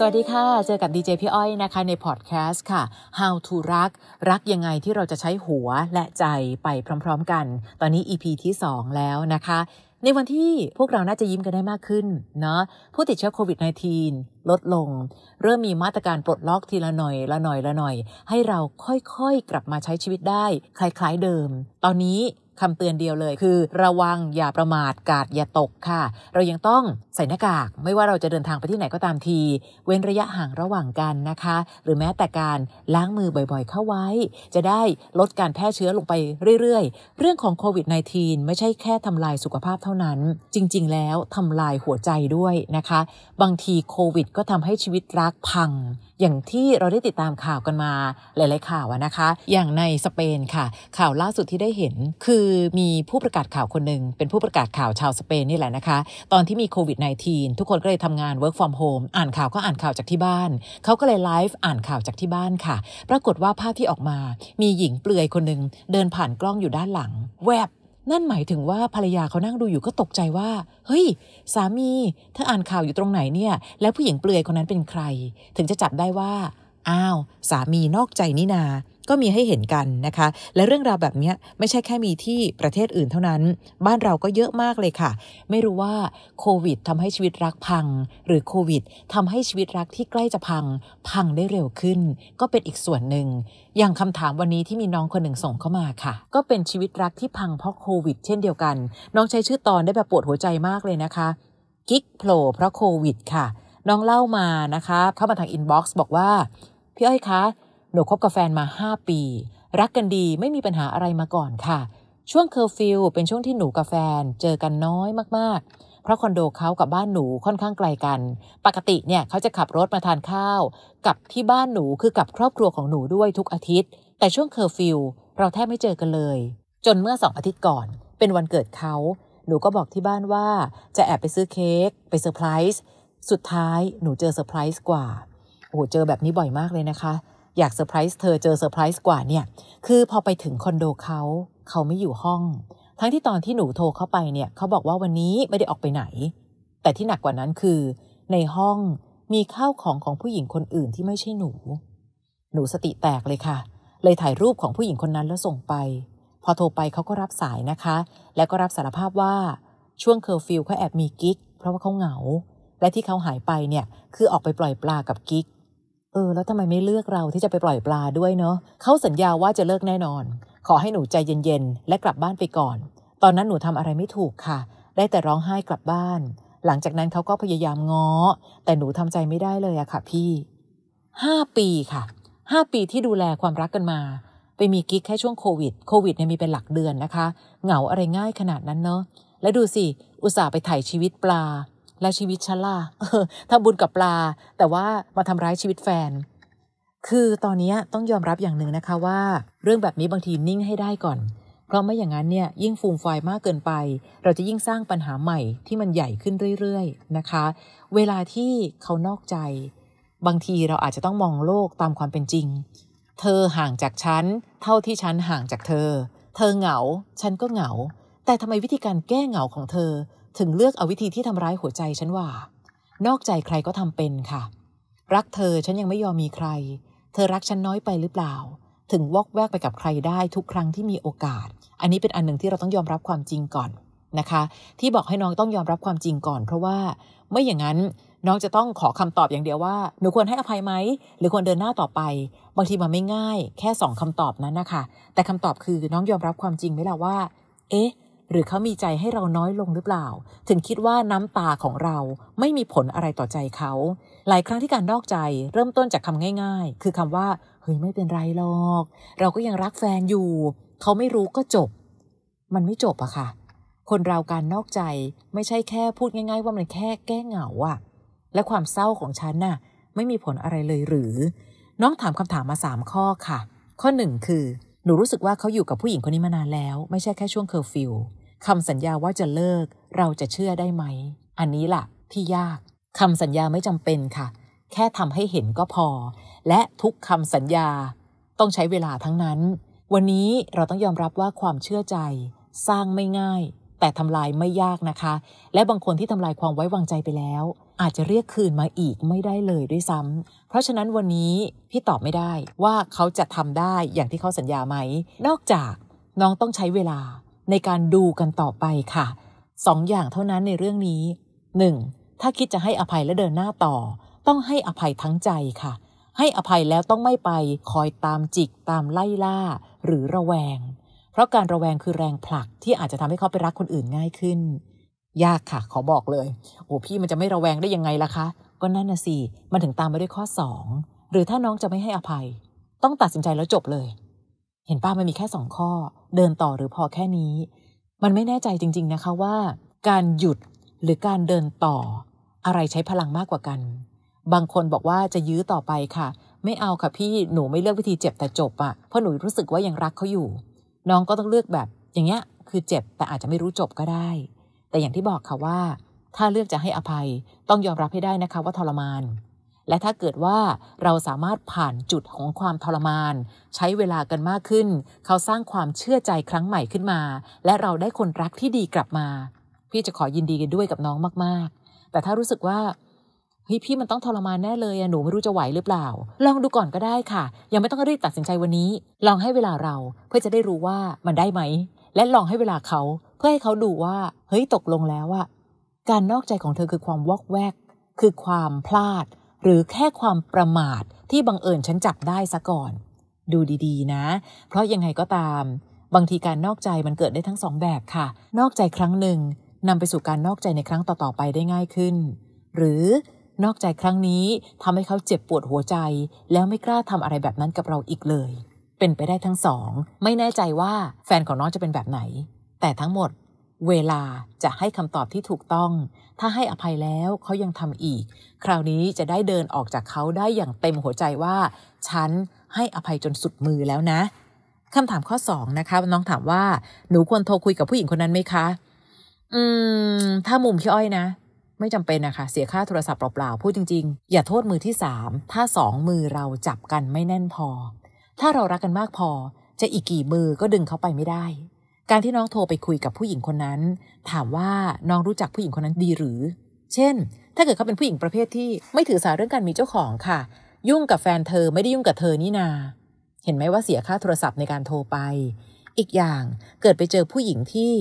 สวัสดีค่ะ เจอกับดีเจพี่อ้อยนะคะในพอดแคสต์ค่ะ How to รัก รักยังไงที่เราจะใช้หัวและใจไปพร้อม ๆ กัน ตอนนี้ EP ที่ 2 แล้วนะคะ ในวันที่พวกเราน่าจะยิ้มกันได้มากขึ้น เนาะผู้ติดเชื้อโควิด -19 ลดลง เริ่มมีมาตรการปลดล็อกทีละหน่อยละหน่อยละหน่อย ให้เราค่อย ๆ กลับมาใช้ชีวิตได้ คล้าย ๆเดิม ตอนนี้คำเตือนเดียวเลย คือระวังอย่าประมาทกาดอย่าตกค่ะ เรายังต้องใส่หน้ากากไม่ว่าเราจะเดินทางไปที่ไหนก็ตามที เว้นระยะห่างระหว่างกันนะคะ หรือแม้แต่การล้างมือบ่อยๆ เข้าไว้ จะได้ลดการแพร่เชื้อลงไปเรื่อย ๆ เรื่องของโควิด -19 ไม่ใช่แค่ทำลายสุขภาพเท่านั้น จริงๆ แล้วทำลายหัวใจด้วยนะคะ บางทีโควิดก็ทำให้ชีวิตรักพังอย่างที่เราได้ติดตามข่าวกันมาหลาย ๆข่าวนะคะ อย่างในสเปนค่ะ ข่าวล่าสุดที่ได้เห็น คือมีผู้ประกาศข่าวคนหนึ่งเป็นผู้ประกาศข่าวชาวสเปนนี่แหละนะคะ ตอนที่มีโควิด -19 ทุกคนก็เลยทำงาน work from home อ่านข่าวก็อ่านข่าวจากที่บ้านเขาก็เลยไลฟ์อ่านข่าวจากที่บ้านค่ะ ปรากฏว่าภาพที่ออกมามีหญิงเปลือยคนหนึ่งเดินผ่านกล้องอยู่ด้านหลังแวบนั่นหมายถึงว่าภรรยาเขานั่งดูอยู่ก็ตกใจว่า เฮ้ย สามีเธออ่านข่าวอยู่ตรงไหนเนี่ย แล้วผู้หญิงเปลือยคนนั้นเป็นใคร ถึงจะจับได้ว่า อ้าว สามีนอกใจนี่นาก็มีให้เห็นกันนะคะ และเรื่องราวแบบนี้ไม่ใช่แค่มีที่ประเทศอื่นเท่านั้น บ้านเราก็เยอะมากเลยค่ะ ไม่รู้ว่าโควิดทำให้ชีวิตรักพัง หรือโควิดทำให้ชีวิตรักที่ใกล้จะพัง พังได้เร็วขึ้น ก็เป็นอีกส่วนหนึ่ง อย่างคำถามวันนี้ที่มีน้องคนหนึ่งส่งเข้ามาค่ะ ก็เป็นชีวิตรักที่พังเพราะโควิดเช่นเดียวกัน น้องใช้ชื่อตอนได้แบบปวดหัวใจมากเลยนะคะ กิ๊กโผล่เพราะโควิด ค่ะ น้องเล่ามานะคะเข้ามาทางอินบ็อกซ์บอกว่าพี่อ้อยคะนูคบกับแฟนมา 5 ปี รักกันดีไม่มีปัญหาอะไรมาก่อนค่ะ ช่วงเคอร์ฟิลเป็นช่วงที่หนูกับแฟนเจอกันน้อยมากๆ เพราะคอนโดเขากับบ้านหนูค่อนข้างไกลกันปกติเนี่ยเขาจะขับรถมาทานข้าว กับที่บ้านหนูคือกับครอบครัวของหนูด้วยทุกอาทิตย์ แต่ช่วงเคอร์ฟิลเราแทบไม่เจอกันเลย จนเมื่อสองอาทิตย์ก่อน เป็นวันเกิดเขาหนูก็บอกที่บ้านว่าจะแอบไปซื้อเค้กไปเซอร์ไพรส์สุดท้ายหนูเจอเซอร์ไพรส์กว่าโอ้โหเจอแบบนี้บ่อยมากเลยนะคะอยากเซอร์ไพรส์เธอเจอเซอร์ไพรส์กว่าเนี่ยคือพอไปถึงคอนโดเขาเขาไม่อยู่ห้อง ทั้งที่ตอนที่หนูโทรเข้าไปเนี่ยเขาบอกว่าวันนี้ไม่ได้ออกไปไหน แต่ที่หนักกว่านั้นคือ ในห้องมีข้าวของของผู้หญิงคนอื่นที่ไม่ใช่หนู หนูสติแตกเลยค่ะ เลยถ่ายรูปของผู้หญิงคนนั้นแล้วส่งไป พอโทรไปเขาก็รับสายนะคะ แล้วก็รับสารภาพว่าช่วงเคอร์ฟิวเขาแอบมีกิ๊กเพราะว่าเขาเหงา และที่เขาหายไปเนี่ยคือออกไปปล่อยปลากับกิ๊กออแล้วทำไมไม่เลือกเราที่จะไปปล่อยปลาด้วยเนาะเขาสัญญาว่าจะเลิกแน่นอน ขอให้หนูใจเย็นๆ และกลับบ้านไปก่อน ตอนนั้นหนูทำอะไรไม่ถูกค่ะ ได้แต่ร้องไห้กลับบ้าน หลังจากนั้นเขาก็พยายามง้อ แต่หนูทำใจไม่ได้เลยอะค่ะพี่ห้าปีค่ะห้าปีที่ดูแลความรักกันมาไปมีกิ๊กแค่ช่วงโควิด โควิดเนี่ยมีเป็นหลักเดือนนะคะ เหงาอะไรง่ายขนาดนั้นเนาะและดูสิอุตส่าห์ไปถ่ายชีวิตปลาแล้วชีวิตฉันล่ะทำบุญกับปลา แต่ว่ามาทำร้ายชีวิตแฟน คือตอนนี้ต้องยอมรับอย่างหนึ่งนะคะว่า เรื่องแบบนี้บางทีนิ่งให้ได้ก่อน เพราะไม่อย่างนั้นเนี่ยยิ่งฟูมไฟมากเกินไป เราจะยิ่งสร้างปัญหาใหม่ที่มันใหญ่ขึ้นเรื่อยๆ นะคะ เวลาที่เขานอกใจ บางทีเราอาจจะต้องมองโลกตามความเป็นจริง เธอห่างจากฉันเท่าที่ฉันห่างจากเธอ เธอเหงาฉันก็เหงา แต่ทำไมวิธีการแก้เหงาของเธอถึงเลือกเอาวิธีที่ทำร้ายหัวใจฉันว่า นอกใจใครก็ทำเป็นค่ะ รักเธอฉันยังไม่ยอมมีใคร เธอรักฉันน้อยไปหรือเปล่า ถึงวอกแวกไปกับใครได้ทุกครั้งที่มีโอกาส อันนี้เป็นอันหนึ่งที่เราต้องยอมรับความจริงก่อนนะคะ ที่บอกให้น้องต้องยอมรับความจริงก่อน เพราะว่าไม่อย่างนั้น น้องจะต้องขอคำตอบอย่างเดียวว่าหนูควรให้อภัยไหมหรือควรเดินหน้าต่อไป บางทีมันไม่ง่าย แค่สองคำตอบนั้นนะคะแต่คำตอบคือน้องยอมรับความจริงไหมล่ะว่า เอ๊ะหรือเขามีใจให้เราน้อยลงหรือเปล่า ถึงคิดว่าน้ำตาของเราไม่มีผลอะไรต่อใจเขา หลายครั้งที่การนอกใจเริ่มต้นจากคำาง่าย ๆ คือคำว่า เฮ้ย ไม่เป็นไรหรอก เราก็ยังรักแฟนอยู่ เขาไม่รู้ก็จบ มันไม่จบอะค่ะ คนเราการนอกใจไม่ใช่แค่พูดง่าย ๆ ว่ามันแค่แก้เหงาอะและความเศร้าของฉันน่ะไม่มีผลอะไรเลยหรือ น้องถามคำาถามมาสามข้อค่ะ ข้อหนึ่งคือหนูรู้สึกว่าเขาอยู่กับผู้หญิงคนนี้มานานแล้ว ไม่ใช่แค่ช่วงเคอร์ฟิวคำสัญญาว่าจะเลิกเราจะเชื่อได้ไหม อันนี้ล่ะ ที่ยาก คำสัญญาไม่จำเป็นค่ะ แค่ทำให้เห็นก็พอ และทุกคำสัญญาต้องใช้เวลาทั้งนั้น วันนี้เราต้องยอมรับว่าความเชื่อใจ สร้างไม่ง่าย แต่ทำลายไม่ยากนะคะ และบางคนที่ทำลายความไว้วางใจไปแล้ว อาจจะเรียกคืนมาอีกไม่ได้เลยด้วยซ้ำ เพราะฉะนั้นวันนี้พี่ตอบไม่ได้ว่าเขาจะทำได้อย่างที่เขาสัญญาไหม นอกจากน้องต้องใช้เวลาในการดูกันต่อไปค่ะสองอย่างเท่านั้นในเรื่องนี้หนึ่งถ้าคิดจะให้อภัยและเดินหน้าต่อ ต้องให้อภัยทั้งใจค่ะ ให้อภัยแล้วต้องไม่ไปคอยตามจิก ตามไล่ล่าหรือระแวง เพราะการระแวงคือแรงผลักที่อาจจะทำให้เขาไปรักคนอื่นง่ายขึ้น ยากค่ะขอบอกเลย โอ้พี่มันจะไม่ระแวงได้ยังไงล่ะคะก็นั่นน่ะสิมันถึงตามมาด้วยข้อ 2 หรือถ้าน้องจะไม่ให้อภัย ต้องตัดสินใจแล้วจบเลยเห็นป้ามันมีแค่สองข้อเดินต่อหรือพอแค่นี้ มันไม่แน่ใจจริงๆนะคะว่า การหยุดหรือการเดินต่อ อะไรใช้พลังมากกว่ากัน บางคนบอกว่าจะยื้อต่อไปค่ะ ไม่เอาค่ะ พี่หนูไม่เลือกวิธีเจ็บแต่จบอ่ะเพราะหนูรู้สึกว่ายังรักเขาอยู่น้องก็ต้องเลือกแบบอย่างเงี้ยคือเจ็บ แต่อาจจะไม่รู้จบก็ได้ แต่อย่างที่บอกค่ะว่า ถ้าเลือกจะให้อภัยต้องยอมรับให้ได้นะคะว่าทรมานและถ้าเกิดว่าเราสามารถผ่านจุดของความทรมาน ใช้เวลากันมากขึ้น เขาสร้างความเชื่อใจครั้งใหม่ขึ้นมา และเราได้คนรักที่ดีกลับมา พี่จะขอยินดีกันด้วยกับน้องมาก ๆ แต่ถ้ารู้สึกว่าเฮ้ยพี่มันต้องทรมานแน่เลยอะหนูไม่รู้จะไหวหรือเปล่า ลองดูก่อนก็ได้ค่ะ ยังไม่ต้องรีบตัดสินใจวันนี้ ลองให้เวลาเราเพื่อจะได้รู้ว่ามันได้ไหมและลองให้เวลาเขา เพื่อให้เขาดูว่า เฮ้ยตกลงแล้วอะการนอกใจของเธอคือความวอกแวก คือความพลาดหรือแค่ความประมาทที่บังเอิญฉันจับได้ซะก่อน ดูดีๆนะ เพราะยังไงก็ตาม บางทีการนอกใจมันเกิดได้ทั้งสองแบบค่ะนอกใจครั้งหนึ่งนำไปสู่การนอกใจในครั้งต่อๆไปได้ง่ายขึ้น หรือนอกใจครั้งนี้ทำให้เขาเจ็บปวดหัวใจ แล้วไม่กล้าทำอะไรแบบนั้นกับเราอีกเลย เป็นไปได้ทั้งสอง ไม่แน่ใจว่าแฟนของน้องจะเป็นแบบไหน แต่ทั้งหมดเวลาจะให้คำตอบที่ถูกต้อง ถ้าให้อภัยแล้วเขายังทำอีก คราวนี้จะได้เดินออกจากเขาได้อย่างเต็มหัวใจว่า ฉันให้อภัยจนสุดมือแล้วนะ คำถามข้อสองนะคะ น้องถามว่า หนูควรโทรคุยกับผู้หญิงคนนั้นไหมคะ อืม ถ้ามุมพี่อ้อยนะ ไม่จำเป็นนะคะเสียค่าโทรศัพท์เปล่า ๆ พูดจริง ๆ อย่าโทษมือที่สามถ้าสองมือเราจับกันไม่แน่นพอ ถ้าเรารักกันมากพอจะอีกกี่มือก็ดึงเขาไปไม่ได้การที่น้องโทรไปคุยกับผู้หญิงคนนั้น ถามว่าน้องรู้จักผู้หญิงคนนั้นดีหรือ เช่น ถ้าเกิดเขาเป็นผู้หญิงประเภทที่ไม่ถือสาเรื่องการมีเจ้าของค่ะ ยุ่งกับแฟนเธอไม่ได้ยุ่งกับเธอนี่นา เห็นไหมว่าเสียค่าโทรศัพท์ในการโทรไป อีกอย่างเกิดไปเจอผู้หญิงที่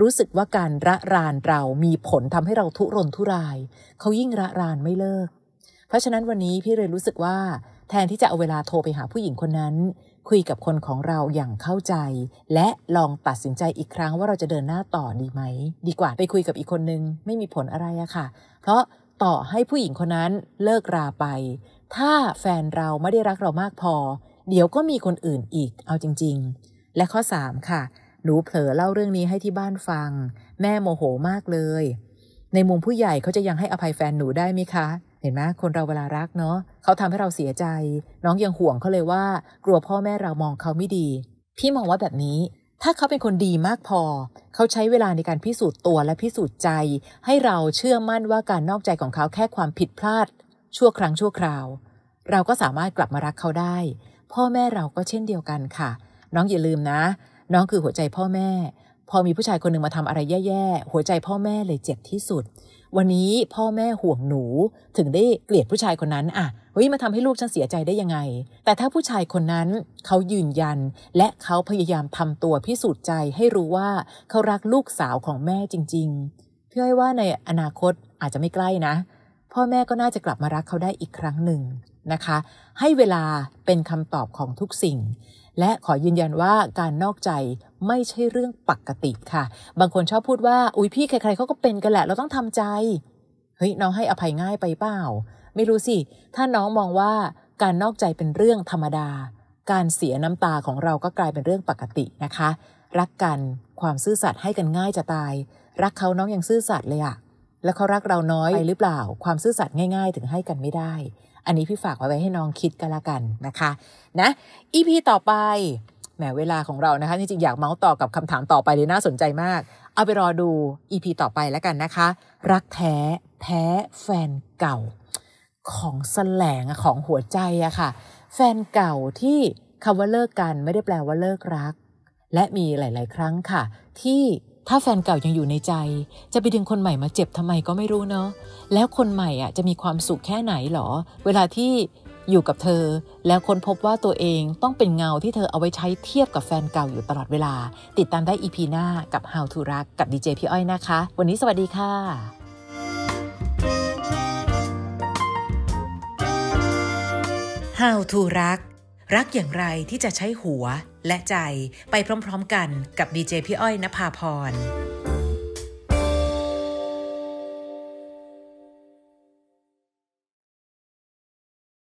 รู้สึกว่าการระรานเรามีผลทำให้เราทุรนทุราย เขายิ่งระรานไม่เลิก เพราะฉะนั้นวันนี้พี่เลยรู้สึกว่าแทนที่จะเอาเวลาโทรไปหาผู้หญิงคนนั้น คุยกับคนของเราอย่างเข้าใจ และลองตัดสินใจอีกครั้งว่าเราจะเดินหน้าต่อดีไหม ดีกว่าไปคุยกับอีกคนนึงไม่มีผลอะไรอะค่ะ เพราะต่อให้ผู้หญิงคนนั้นเลิกราไป ถ้าแฟนเราไม่ได้รักเรามากพอ เดี๋ยวก็มีคนอื่นอีกเอาจริง ๆ และข้อ 3 ค่ะหนูเผลอเล่าเรื่องนี้ให้ที่บ้านฟัง แม่โมโหมากเลย ในมุมผู้ใหญ่เขาจะยังให้อภัยแฟนหนูได้ไหมคะเห็นไหมคนเราเวลารักเนาะเขาทำให้เราเสียใจ น้องยังห่วงเขาเลยว่า กลัวพ่อแม่เรามองเขาไม่ดี พี่มองว่าแบบนี้ ถ้าเขาเป็นคนดีมากพอเขาใช้เวลาในการพิสูจน์ตัวและพิสูจน์ใจ ให้เราเชื่อมั่นว่าการนอกใจของเขาแค่ความผิดพลาด ชั่วครั้งชั่วคราวเราก็สามารถกลับมารักเขาได้ พ่อแม่เราก็เช่นเดียวกันค่ะ น้องอย่าลืมนะ น้องคือหัวใจพ่อแม่ พอมีผู้ชายคนหนึ่งมาทำอะไรแย่ๆหัวใจพ่อแม่เลยเจ็บที่สุดวันนี้พ่อแม่ห่วงหนูถึงได้เกลียดผู้ชายคนนั้นอ่ะเฮ้ยมาทำให้ลูกฉันเสียใจได้ยังไง แต่ถ้าผู้ชายคนนั้นเขายืนยันและเขาพยายามทำตัวพิสูจน์ใจให้รู้ว่าเขารักลูกสาวของแม่จริงๆพี่อ้อยว่าในอนาคตอาจจะไม่ใกล้นะ พ่อแม่ก็น่าจะกลับมารักเขาได้อีกครั้งหนึ่งนะคะ ให้เวลาเป็นคำตอบของทุกสิ่ง และขอยืนยันว่าการนอกใจไม่ใช่เรื่องปกติค่ะ บางคนชอบพูดว่า อุ๊ยพี่ใคร ๆเขาก็เป็นกันแหละ เราต้องทำใจ เฮ้ยน้องให้อภัยง่ายไปเปล่า ไม่รู้สิ ถ้าน้องมองว่าการนอกใจเป็นเรื่องธรรมดา การเสียน้ำตาของเราก็กลายเป็นเรื่องปกตินะคะ รักกันความซื่อสัตย์ให้กันง่ายจะตาย รักเขาน้องยังซื่อสัตย์เลยอะ แล้วเขารักเราน้อยไปหรือเปล่า ความซื่อสัตย์ง่ายๆ ถึงให้กันไม่ได้ อันนี้พี่ฝากไว้ให้น้องคิดกันละกันนะคะ นะอีพีต่อไปหมเวลาของเรานะคะจริงๆอยากเมาส์ต่อกับคำถามต่อไปเลยน่าสนใจมาก เอาไปรอดูอีพีต่อไปแล้วกันนะคะ รักแท้ แท้ แฟนเก่า ของสแสลงของหัวใจอะค่ะ แฟนเก่าที่คำว่าเลิกกันไม่ได้แปลว่าเลิกรัก และมีหลาย ๆ ครั้งค่ะ ที่ถ้าแฟนเก่ายังอยู่ในใจจะไปดึงคนใหม่มาเจ็บทำไมก็ไม่รู้เนาะแล้วคนใหม่อ่ะจะมีความสุขแค่ไหนหรอ เวลาที่อยู่กับเธอ แล้วค้นพบว่าตัวเองต้องเป็นเงาที่เธอเอาไว้ใช้เทียบกับแฟนเก่าอยู่ตลอดเวลา ติดตามได้อีพีหน้ากับ How to รักกับดีเจพี่อ้อยนะคะ วันนี้สวัสดีค่ะฮาวทูรักรักอย่างไรที่จะใช้หัวและใจไปพร้อมๆกันกับดีเจพี่อ้อยนภาพร